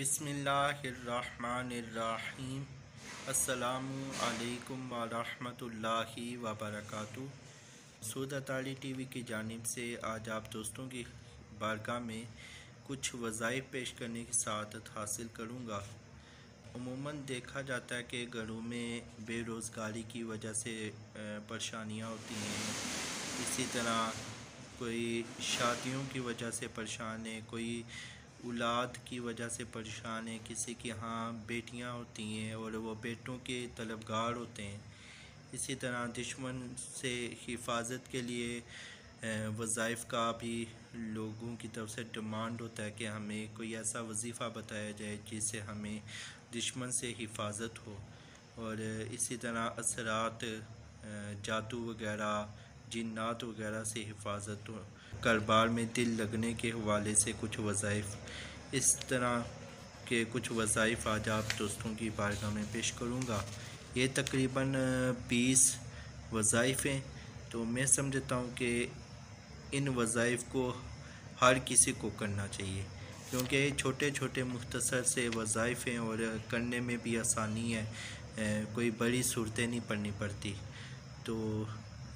बिसमीम अल्लाम वरहमतुल्लाहि वबरकातु सूद अताली टी वी की जानब से आज आप दोस्तों की बारगाह में कुछ वज़ाइफ पेश करने की सादत हासिल करूँगा अमूमन देखा जाता है कि घरों में बेरोज़गारी की वजह से परेशानियाँ होती हैं इसी तरह कोई शादियों की वजह से परेशान है कोई औलाद की वजह से परेशान है किसी के यहाँ बेटियाँ होती हैं और वह बेटों के तलबगार होते हैं इसी तरह दुश्मन से हिफाजत के लिए वज़ाइफ का भी लोगों की तरफ से डिमांड होता है कि हमें कोई ऐसा वजीफ़ा बताया जाए जिससे हमें दुश्मन से हिफाजत हो और इसी तरह असरात जादू वगैरह जिन्नात वगैरह से हिफाजत हो कारोबार में दिल लगने के हवाले से कुछ वज़ाइफ इस तरह के कुछ वज़ाइफ आज आप दोस्तों की बारगाह में पेश करूँगा ये तकरीबन बीस वज़ाइफ हैं तो मैं समझता हूँ कि इन वज़ाइफ को हर किसी को करना चाहिए क्योंकि ये छोटे छोटे मुख्तसर से वज़ाइफ हैं और करने में भी आसानी है कोई बड़ी सूरतें नहीं पढ़नी पड़ती तो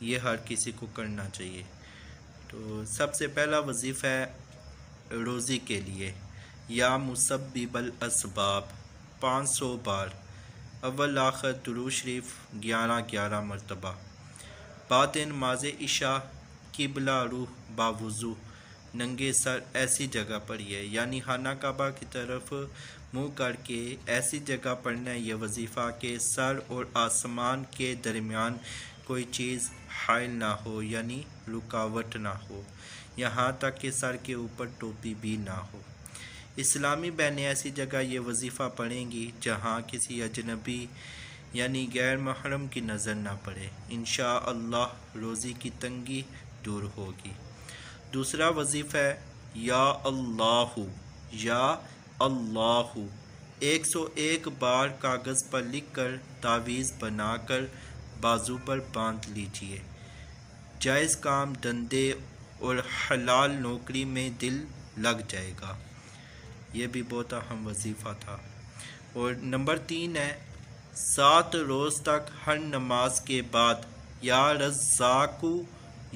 ये हर किसी को करना चाहिए तो सबसे पहला वजीफ़ है रोज़ी के लिए या मुसबिबल इसबाब पाँच सौ बार अव्वल आखिर दरू शरीफ ग्यारह ग्यारह मरतबा बात माज इशा किबला रूह बावजू नंगे सर ऐसी जगह पढ़िए यानी खाना काबा की तरफ मुंह करके ऐसी जगह पढ़ना है यह वजीफ़ा के सर और आसमान के दरमियान कोई चीज़ हाइल ना हो यानी रुकावट ना हो यहाँ तक कि सर के ऊपर टोपी भी ना हो इस्लामी बहने ऐसी जगह ये वजीफ़ा पढ़ेंगी जहाँ किसी अजनबी यानी गैर महरम की नज़र ना पड़े इन अल्लाह रोज़ी की तंगी दूर होगी दूसरा वजीफ़ा है या अल्लाह या अल्लाह एक सौ एक बार कागज़ पर लिख कर तावीज़ बना कर बाजू पर बांध लीजिए जायज़ काम धंधे और हलाल नौकरी में दिल लग जाएगा यह भी बहुत अहम वजीफ़ा था और नंबर तीन है सात रोज़ तक हर नमाज के बाद या रज़ाकू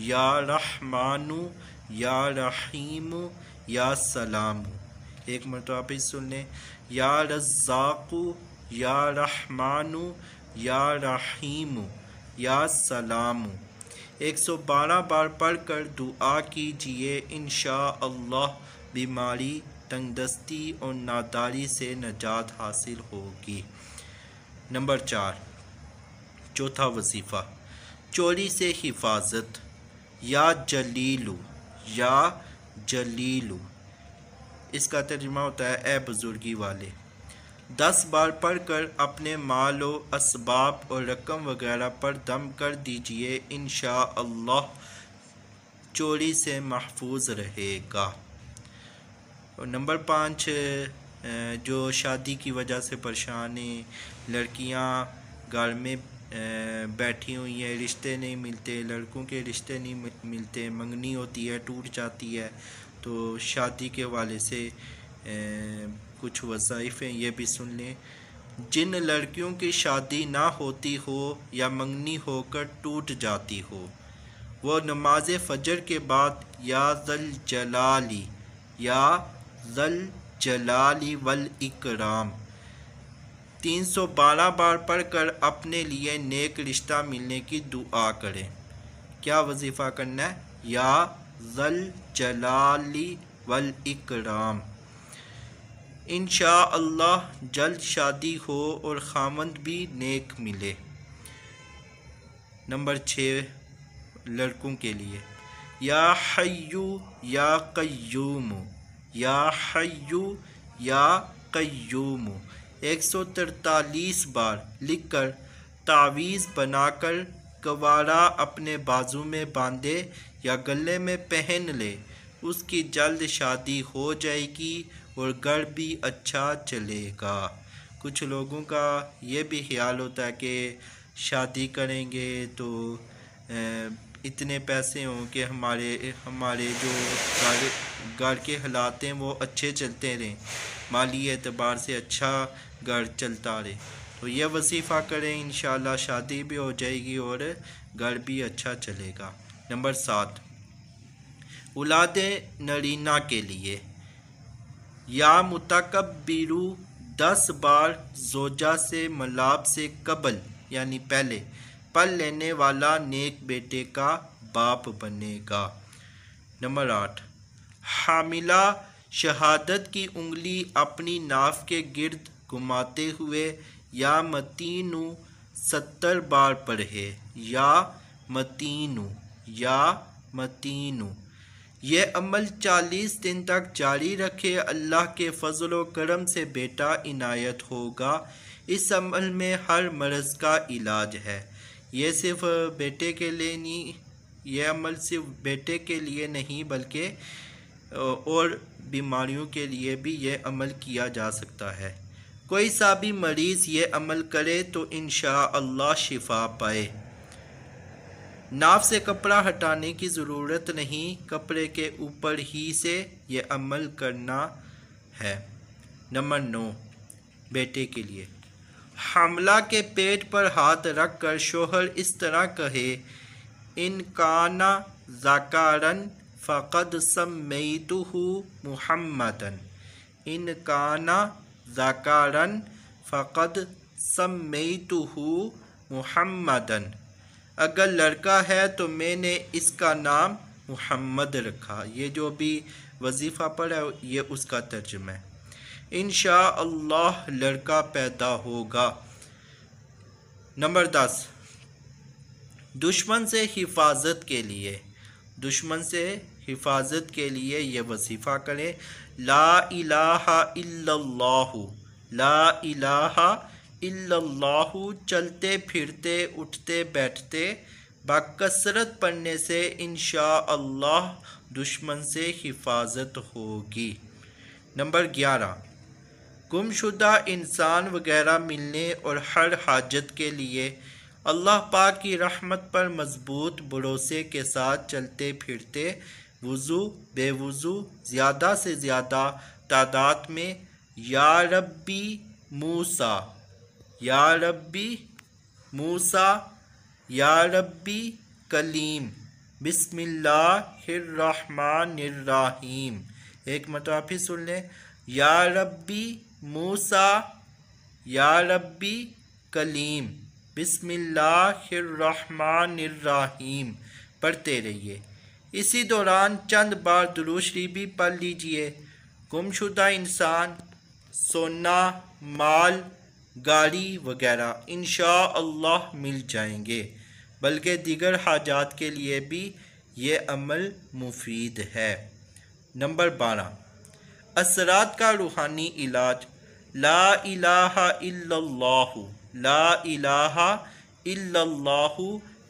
या रहमानु या रहीम या सलाम एक मरतबा सुन लें या रज़ाकू या रहमानु या रहीम या सलाम एक सौ बारह बार पढ़ कर दुआ कीजिए इन अल्लाह बीमारी तंगदस्ती और नादारी से नजात हासिल होगी नंबर चार चौथा वजीफ़ा चोरी से हिफाजत या जलीलू या जलीलू इसका तर्जमा होता है ए बुज़ुर्गी वाले दस बार पढ़कर अपने माल इसबाब और रकम वगैरह पर दम कर दीजिए इन अल्लाह चोरी से महफूज रहेगा और नंबर पाँच जो शादी की वजह से परेशान हैं लड़कियां घर में बैठी हुई हैं रिश्ते नहीं मिलते लड़कों के रिश्ते नहीं मिलते मंगनी होती है टूट जाती है तो शादी के वाले से कुछ वजाइफ़ें हैं ये भी सुन लें जिन लड़कियों की शादी ना होती हो या मंगनी होकर टूट जाती हो वो नमाज फजर के बाद या जल जलाली या जल जलाली वल इकराम तीन सौ बारह बार पढ़कर अपने लिए नेक रिश्ता मिलने की दुआ करें क्या वजीफ़ा करना है या जल जलाली वल इकराम इन अल्लाह जल्द शादी हो और खामंद भी नेक मिले नंबर छः लड़कों के लिए या हयू या कयूम या हयू या कयूम एक सौ तरतालीस बार लिखकर तावीज़ बनाकर कवारा अपने बाजू में बांधे या गले में पहन ले उसकी जल्द शादी हो जाएगी और घर भी अच्छा चलेगा कुछ लोगों का ये भी ख्याल होता है कि शादी करेंगे तो इतने पैसे हों कि हमारे हमारे जो घर घर के हालात हैं वो अच्छे चलते रहें माली एतबार से अच्छा घर चलता रहे तो यह वसीफ़ा करें इन शादी भी हो जाएगी और घर भी अच्छा चलेगा नंबर सात उलादे नरीना के लिए या मुतकबिरू दस बार जोजा से मलाब से कबल यानी पहले पल लेने वाला नेक बेटे का बाप बनेगा नंबर आठ हामिला शहादत की उंगली अपनी नाफ के गिर्द घुमाते हुए या मतीनु सत्तर बार पढ़े या मतीनु या मतीनु यह अमल चालीस दिन तक जारी रखे अल्लाह के फजल करम से बेटा इनायत होगा इस अमल में हर मरज़ का इलाज है ये सिर्फ बेटे के लिए नहीं यह अमल सिर्फ बेटे के लिए नहीं बल्कि और बीमारियों के लिए भी यह अमल किया जा सकता है कोई सा भी मरीज़ ये अमल करे तो इन शिफा पाए नाव से कपड़ा हटाने की ज़रूरत नहीं कपड़े के ऊपर ही से ये अमल करना है नंबर नौ बेटे के लिए हमला के पेट पर हाथ रख कर शोहर इस तरह कहे इनकाना जाकारन फ़कद सम्मतु मुहम्मदन इनकाना जाकारन फ़कद सम्मतु मुहम्मदन अगर लड़का है तो मैंने इसका नाम मुहम्मद रखा ये जो भी वजीफ़ा पढ़ा है ये उसका तर्जमा है इन शाह लड़का पैदा होगा नंबर दस दुश्मन से हिफाजत के लिए दुश्मन से हिफाजत के लिए यह वजीफ़ा करें ला इलाहा इल्लल्लाहु ला इलाहा इल्लाहु चलते फिरते उठते बैठते बाकसरत पढ़ने से इन अल्लाह दुश्मन से हिफाजत होगी नंबर ग्यारह गुमशुदा इंसान वगैरह मिलने और हर हाजत के लिए अल्लाह पाक की रहमत पर मजबूत भरोसे के साथ चलते फिरते वज़ू बेवज़ू ज़्यादा से ज़्यादा तादाद में या रब्बी मूसा या रब्बी मूसा या रब्बी कलीम बिस्मिल्लाहिर्रहमानिर्रहीम एक मरतबा फिर सुन लें या रब्बी मूसा या रब्बी कलीम बिस्मिल्लाहिर्रहमानिर्रहीम पढ़ते रहिए इसी दौरान चंद बार दुरुशरी भी पढ़ लीजिए गुमशुदा इंसान सोना माल गाड़ी वगैरह इन अल्लाह मिल जाएंगे बल्कि दीगर हाजात के लिए भी ये अमल मुफीद है नंबर बारह असरात का रूहानी इलाज ला इलाहा ला इलाहा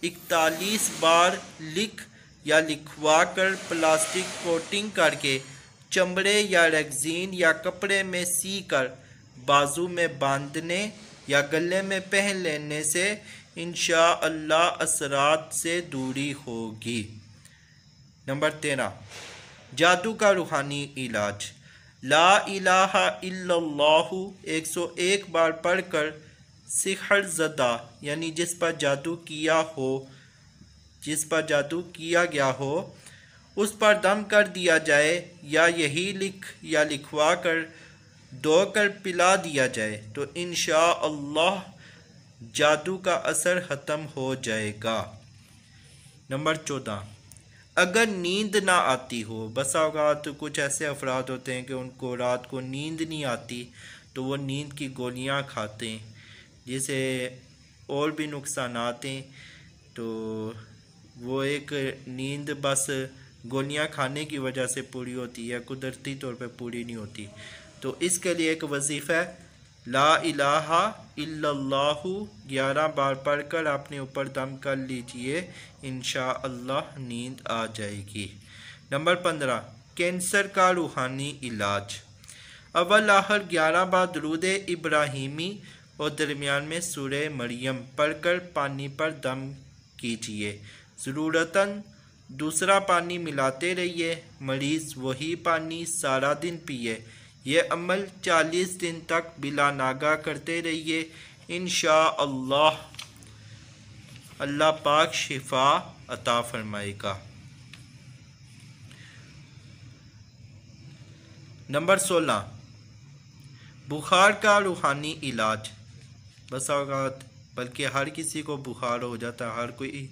इकतालीस बार लिख या लिखवा कर प्लास्टिक कोटिंग करके चमड़े या रेगजीन या कपड़े में सी कर बाजू में बांधने या गले में पहन लेने से इन अल्लाह असरात से दूरी होगी नंबर तेरह जादू का रूहानी इलाज ला इलाहा इल्लल्लाहु 101 बार पढ़कर सिहर ज़दा यानी जिस पर जादू किया हो जिस पर जादू किया गया हो उस पर दम कर दिया जाए या यही लिख या लिखवा कर दो कर पिला दिया जाए तो इन अल्लाह जादू का असर ख़त्म हो जाएगा नंबर चौदह अगर नींद ना आती हो बस अवत तो कुछ ऐसे अफराद होते हैं कि उनको रात को नींद नहीं आती तो वो नींद की गोलियां खाते हैं जिसे और भी नुकसान आते हैं तो वो एक नींद बस गोलियां खाने की वजह से पूरी होती है कुदरती तौर पे पूरी नहीं होती तो इसके लिए एक वजीफ़ है ला इलाहा ग्यारह बार पढ़कर आपने ऊपर दम कर लीजिए इन नींद आ जाएगी नंबर पंद्रह कैंसर का रूहानी इलाज अवल आहर ग्यारह बार दरूद इब्राहिमी और दरमियान में सूर मरियम पढ़कर पानी पर दम कीजिए ज़रूरतन दूसरा पानी मिलाते रहिए मरीज़ वही पानी सारा दिन पिए यह अमल चालीस दिन तक बिला नागा करते रहिए इन अल्लाह अल्लाह पाक शिफा अता फरमाएगा नंबर सोलह बुखार का रूहानी इलाज बसात बल्कि हर किसी को बुखार हो जाता है हर कोई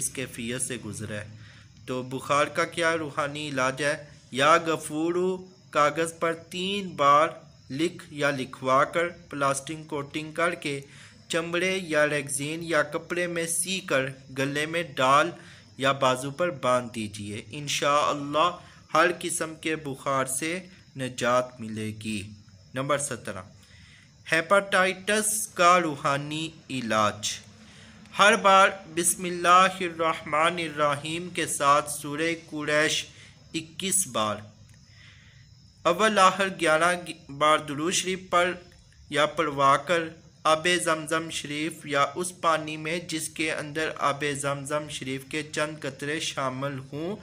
इस कैफियत से गुजरा है तो बुखार का क्या रूहानी इलाज है या गफूरू कागज़ पर तीन बार लिख या लिखवा कर प्लास्टिक कोटिंग करके चमड़े या रेगजीन या कपड़े में सी कर गले में डाल या बाजू पर बांध दीजिए इन हर किस्म के बुखार से निजात मिलेगी नंबर सत्रह हेपाटाइटस का रूहानी इलाज हर बार बिस्मिल्लाहिर्रहमानिर्रहीम के साथ सूर्य कुरैश इक्कीस बार अव्वल आखिर ग्यारह बार दरू शरीफ पर या पढ़वा कर आब जमज़म शरीफ या उस पानी में जिसके अंदर आब जमज़म शरीफ के चंद कतरे शामिल हों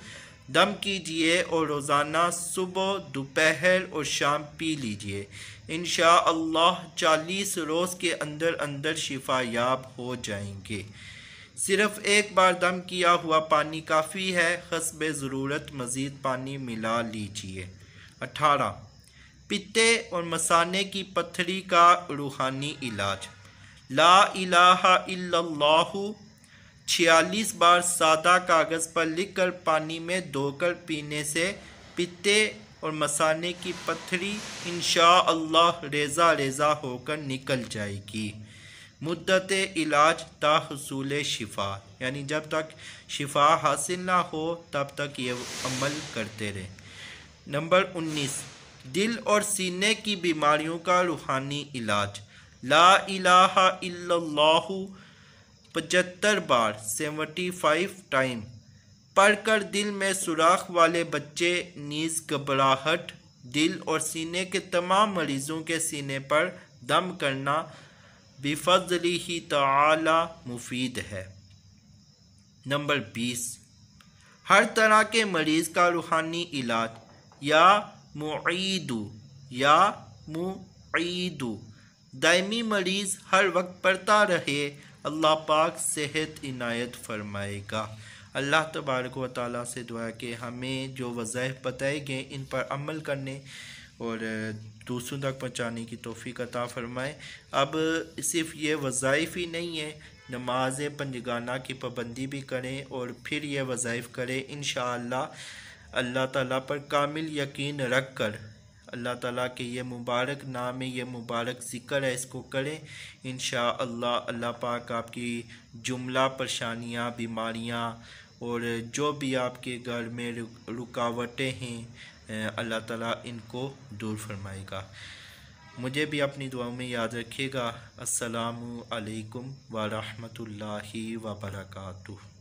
दम कीजिए और रोज़ाना सुबह दोपहर और शाम पी लीजिए इन अल्लाह चालीस रोज़ के अंदर अंदर शिफा याब हो जाएंगे सिर्फ़ एक बार दम किया हुआ पानी काफ़ी है हसब ज़रूरत मज़ीद पानी मिला लीजिए अठारह पित्ते और मसाने की पत्थरी का रूहानी इलाज ला इलाहा इल्लल्लाहु छियालीस बार सादा कागज़ पर लिखकर पानी में धोकर पीने से पित्ते और मसाने की पत्थरी इन अल्लाह रेजा रेजा होकर निकल जाएगी मुद्दत इलाज ताहसूल शिफा यानी जब तक शिफा हासिल ना हो तब तक ये अमल करते रहें नंबर उन्नीस दिल और सीने की बीमारियों का रूहानी इलाज ला इलाहा इल्लल्लाहु पचहत्तर बार सेवेंटी फाइव टाइम पढ़कर दिल में सुराख वाले बच्चे नीज घबराहट दिल और सीने के तमाम मरीज़ों के सीने पर दम करना बेफजली ही तला मुफीद है नंबर बीस हर तरह के मरीज़ का रूहानी इलाज या मुईदु या मुईदु दायमी मरीज़ हर वक्त पढ़ता रहे अल्लाह पाक सेहत इनायत फरमाएगा अल्लाह तबारक व ताली से दुआ के हमें जो वज़ह बताए गए इन पर अमल करने और दूसरों तक पहुँचाने की तोहफ़ी अता फ़रमाए अब सिर्फ ये वज़ाइफ ही नहीं है नमाज पंजगाना की पाबंदी भी करें और फिर यह वज़ाइफ करें इन अल्लाह ताला पर कामिल यकीन रख कर अल्लाह ताला के ये मुबारक नाम ये मुबारक ज़िक्र है इसको करें इन अल्लाह अल्लाह पाक आपकी जुमला परेशानियाँ बीमारियाँ और जो भी आपके घर में रुकावटें हैं अल्लाह ताला इनको दूर फरमाएगा मुझे भी अपनी दुआओं में याद रखिएगा अस्सलाम वालेकुम व रहमतुल्लाहि व बरकातुहू